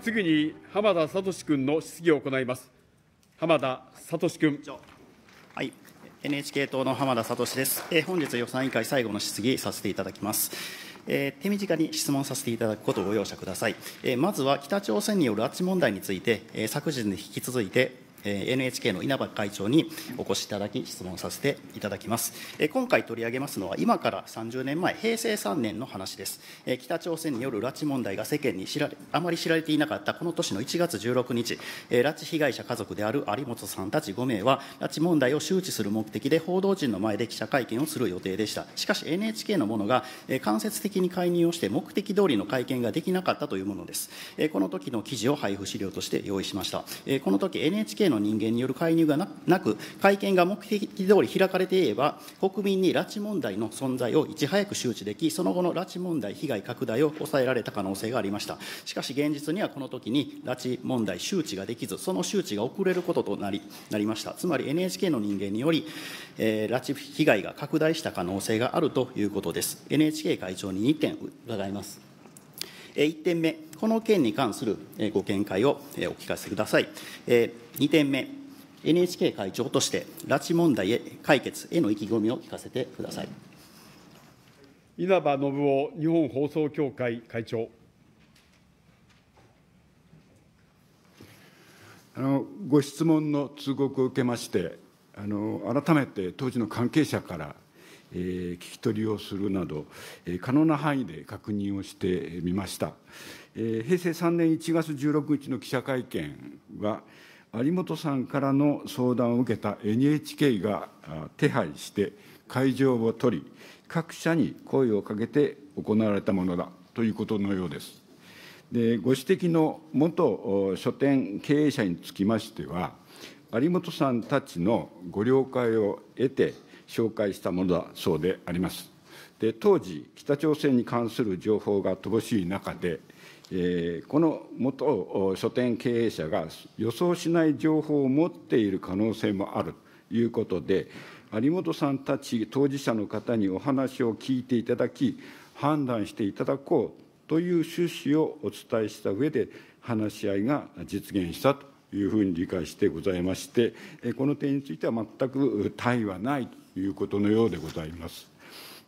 すぐに浜田聡君の質疑を行います。浜田聡君。はい、NHK 党の浜田聡です、え本日予算委員会最後の質疑させていただきます。えー、手短に質問させていただくことをご容赦ください。えー、まずは北朝鮮による拉致問題について、え昨日に引き続いて NHK の稲葉会長にお越しいただき、質問させていただきます。今回取り上げますのは、今から30年前、平成3年の話です。北朝鮮による拉致問題が世間に知られあまり知られていなかったこの年の1月16日、拉致被害者家族である有本さんたち5名は、拉致問題を周知する目的で報道陣の前で記者会見をする予定でした。しかし NHK の者が間接的に介入をして、目的通りの会見ができなかったというものです。この時の記事を配布資料として用意しました。この時 NHK の人間による介入がなく、会見が目的通り開かれていれば、国民に拉致問題の存在をいち早く周知でき、その後の拉致問題被害拡大を抑えられた可能性がありました。しかし現実にはこの時に拉致問題周知ができず、その周知が遅れることとなりなりました。つまり NHK の人間により、えー、拉致被害が拡大した可能性があるということです。NHK 会長に2点伺います。1点目、この件に関するご見解をお聞かせください。2点目、NHK 会長として、拉致問題へ解決への意気込みを聞かせてください。稲葉信夫日本放送協会会長。あのご質問の通告を受けましてあの、改めて当時の関係者から聞き取りをするなど、可能な範囲で確認をしてみました。平成3年1月16日の記者会見は、有本さんからの相談を受けた NHK が手配して会場を取り、各社に声をかけて行われたものだということのようです。でご指摘の元書店経営者につきましては、有本さんたちのご了解を得て、紹介したものだそうであります。で当時、北朝鮮に関する情報が乏しい中で、えー、この元書店経営者が予想しない情報を持っている可能性もあるということで、有本さんたち当事者の方にお話を聞いていただき、判断していただこうという趣旨をお伝えした上で、話し合いが実現したというふうに理解してございまして、この点については全く対はないということのようでございます。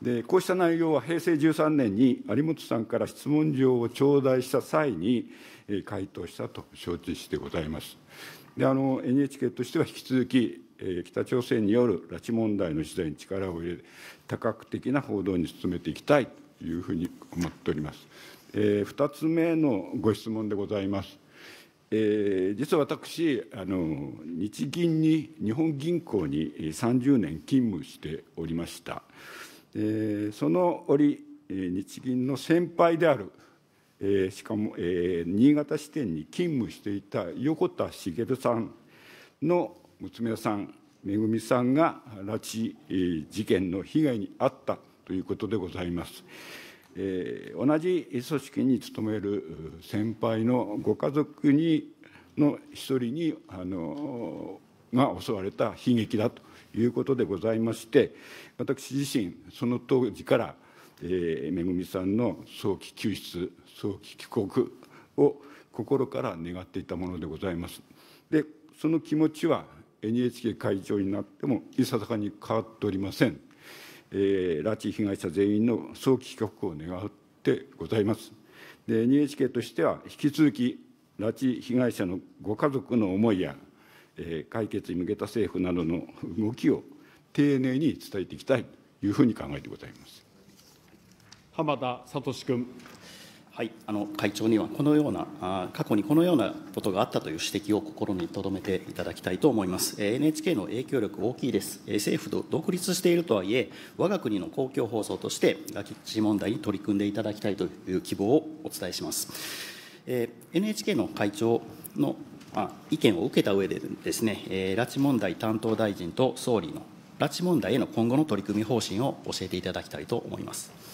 でこうした内容は平成13年に有本さんから質問状を頂戴した際に回答したと承知してございます。であの NHK としては引き続き北朝鮮による拉致問題の取材に力を入れ多角的な報道に努めていきたいというふうに思っております。えー、2つ目のご質問でございます。実は私、日銀に、日本銀行に30年勤務しておりました。その折、日銀の先輩である、えー、しかも、えー、新潟支店に勤務していた横田茂さんの娘さん、めぐみさんが拉致、事件の被害に遭ったということでございます。えー、同じ組織に勤める先輩のご家族にの一人にあのが襲われた悲劇だということでございまして私自身その当時から、えー、めぐみさんの早期救出早期帰国を心から願っていたものでございます。でその気持ちは NHK 会長になってもいささかに変わっておりません。えー、拉致被害者全員の早期帰国を願ってございます。NHK としては引き続き拉致被害者のご家族の思いや、えー、解決に向けた政府などの動きを丁寧に伝えていきたいというふうに考えてございます。浜田聡君。はい、あの会長にはこのようなあ、過去にこのようなことがあったという指摘を心に留めていただきたいと思います。えー、NHK の影響力大きいです。えー、政府と独立しているとはいえ、我が国の公共放送として、ガキッ問題に取り組んでいただきたいという希望をお伝えします。えー、NHK の会長のあ意見を受けた上でですね、え拉致問題担当大臣と総理の拉致問題への今後の取り組み方針を教えていただきたいと思います。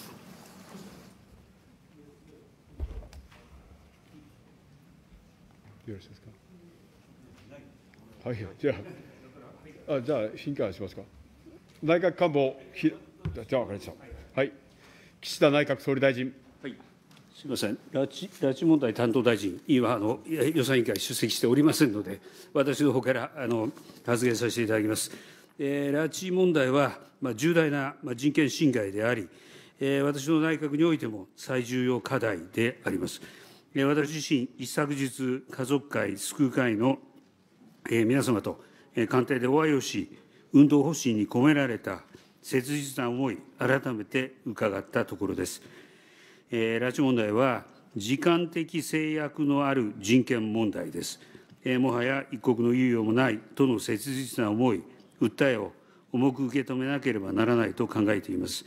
よろしいですか。はい、じゃあ、あじゃあ、審議しますか。内閣官房ひ、じゃあ、分かりました。はい。岸田内閣総理大臣。はい。すみません拉致、拉致問題担当大臣、今あの、予算委員会出席しておりませんので、私の方からあの発言させていただきます。えー、拉致問題は、まあ、重大な、まあ、人権侵害であり、えー、私の内閣においても最重要課題であります。私自身、一昨日、家族会、救う会の皆様と官邸でお会いをし、運動方針に込められた切実な思い、改めて伺ったところです。拉致問題は、時間的制約のある人権問題です。もはや一刻の猶予もないとの切実な思い、訴えを重く受け止めなければならないと考えています。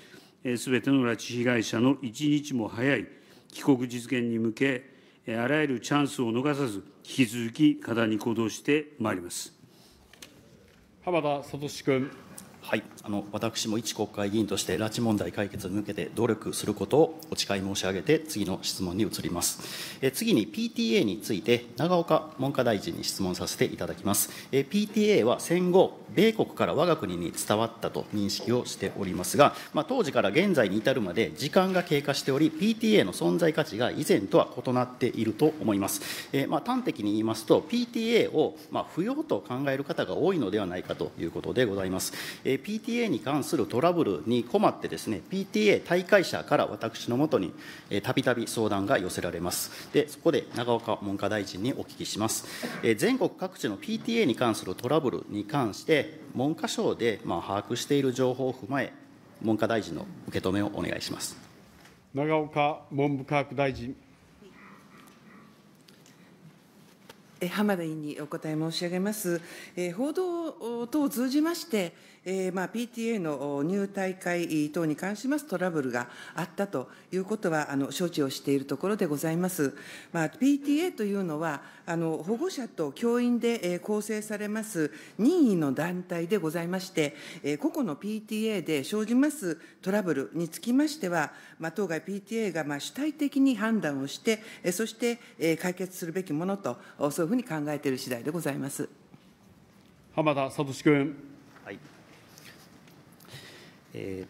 すべての拉致被害者の一日も早い帰国実現に向け、あらゆるチャンスを逃さず、引き続き果断に行動してまいります。浜田聡君。はい、あの私も一国会議員として拉致問題解決に向けて努力することをお誓い申し上げて、次の質問に移ります。え次に PTA について、永岡文科大臣に質問させていただきます。え PTA は戦後、米国から我が国に伝わったと認識をしておりますが、まあ、当時から現在に至るまで時間が経過しており、PTA の存在価値が以前とは異なっていると思います。えまあ、端的に言いますと、PTA をまあ不要と考える方が多いのではないかということでございます。PTA に関するトラブルに困ってですね、PTA 大会者から私のもとにたびたび相談が寄せられます。で、そこで永岡文科大臣にお聞きします。え全国各地の PTA に関するトラブルに関して、文科省でま把握している情報を踏まえ、文科大臣の受け止めをお願いします。永岡文部科学大臣。浜田委員にお答え申し上げます。報道等を通じまして、PTA の入退会等に関しますトラブルがあったということは、承知をしているところでございます。PTA というのは、保護者と教員で構成されます任意の団体でございまして、個々の PTA で生じますトラブルにつきましては、当該 PTA が主体的に判断をして、そして解決するべきものと、そういうふうに考えている次第でございます浜田聡君。はいえ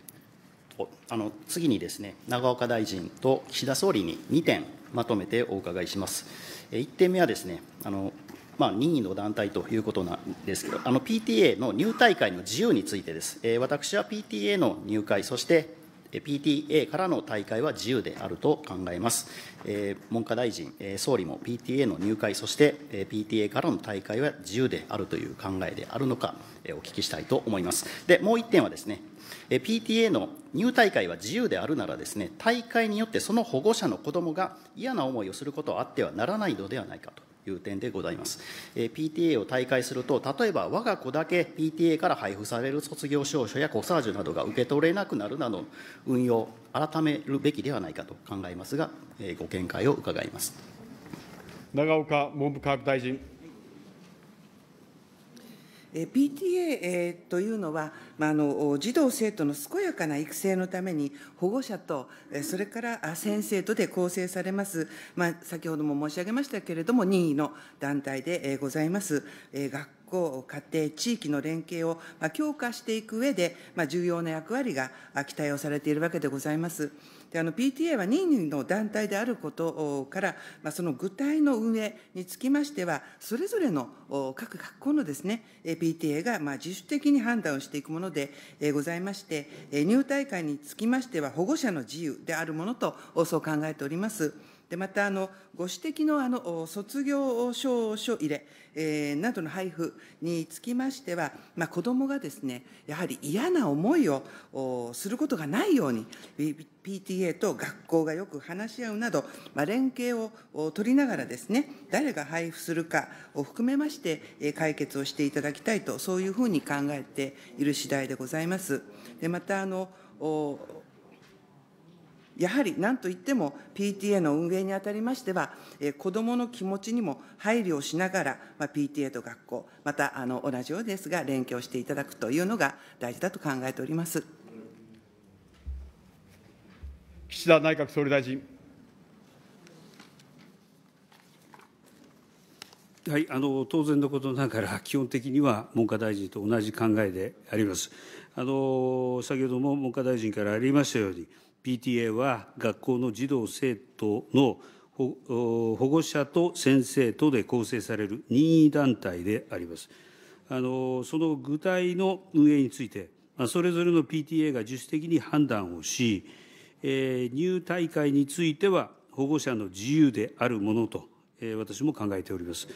ー、あの次にですね、永岡大臣と岸田総理に2点まとめてお伺いします。1点目はですね、あのまあ、任意の団体ということなんですけど、あの PTA の入退会の自由についてです、えー、私は PTA の入会、そして PTA からの大会は自由であると考えます。文科大臣、総理も PTA の入会、そして PTA からの大会は自由であるという考えであるのか、お聞きしたいと思います。で、もう1点はですね、PTA の入大会は自由であるならですね、大会によってその保護者の子どもが嫌な思いをすることはあってはならないのではないかと。いう点でございます。PTA を退会すると、例えば我が子だけ PTA から配布される卒業証書やコサージュなどが受け取れなくなるなど、運用、改めるべきではないかと考えますが、ご見解を伺います。長岡文部科学大臣。PTA というのは、まあ、あの児童・生徒の健やかな育成のために保護者とそれから先生とで構成されます、まあ、先ほども申し上げましたけれども任意の団体でございます。学校、家庭、地域の連携を強化していく上で、まあ、重要な役割が期待をされているわけでございます。であの PTA は任意の団体であることから、まあ、その具体の運営につきましては、それぞれの各学校のですね、PTA がまあ自主的に判断をしていくものでございまして、入退会につきましては保護者の自由であるものと、そう考えております。また、ご指摘の卒業証書入れなどの配布につきましては、子どもがやはり嫌な思いをすることがないように、PTA と学校がよく話し合うなど、連携を取りながらですね、誰が配布するかを含めまして、解決をしていただきたいと、そういうふうに考えている次第でございます。でまたあのやはりなんといっても PTA の運営にあたりましては、え子どもの気持ちにも配慮をしながら、まあ、PTA と学校、またあの同じようですが、連携をしていただくというのが大事だと考えております岸田内閣総理大臣。はい、あの当然のことながら、基本的には文科大臣と同じ考えであります。あの先ほども文科大臣からありましたように ＰＴＡ は学校の児童・生徒の保護者と先生とで構成される任意団体であります。あのその具体の運営について、それぞれの PTA が自主的に判断をし、えー、入大会については保護者の自由であるものと、え私も考えております。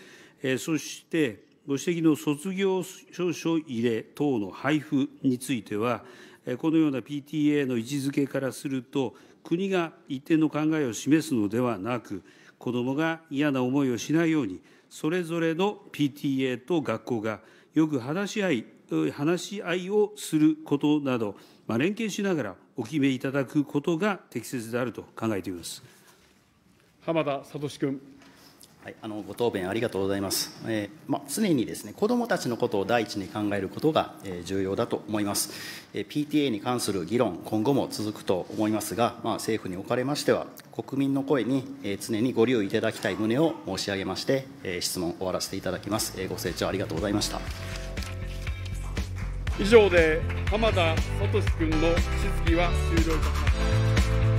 えそして、ご指摘の卒業証書入れ等の配布については、このような PTA の位置づけからすると、国が一定の考えを示すのではなく、子どもが嫌な思いをしないように、それぞれの PTA と学校がよく話し合い、話し合いをすることなど、まあ、連携しながらお決めいただくことが適切であると考えています浜田聡君。はい、あのご答弁ありがとうございます、えー、ま常にです、ね、子どもたちのことを第一に考えることが、えー、重要だと思います、えー、PTA に関する議論、今後も続くと思いますが、まあ、政府におかれましては、国民の声に、え常にご留意いただきたい旨を申し上げまして、え質問終わらせていただきます、えご清聴ありがとうございました以上で浜田聡君の質疑は終了いたしました。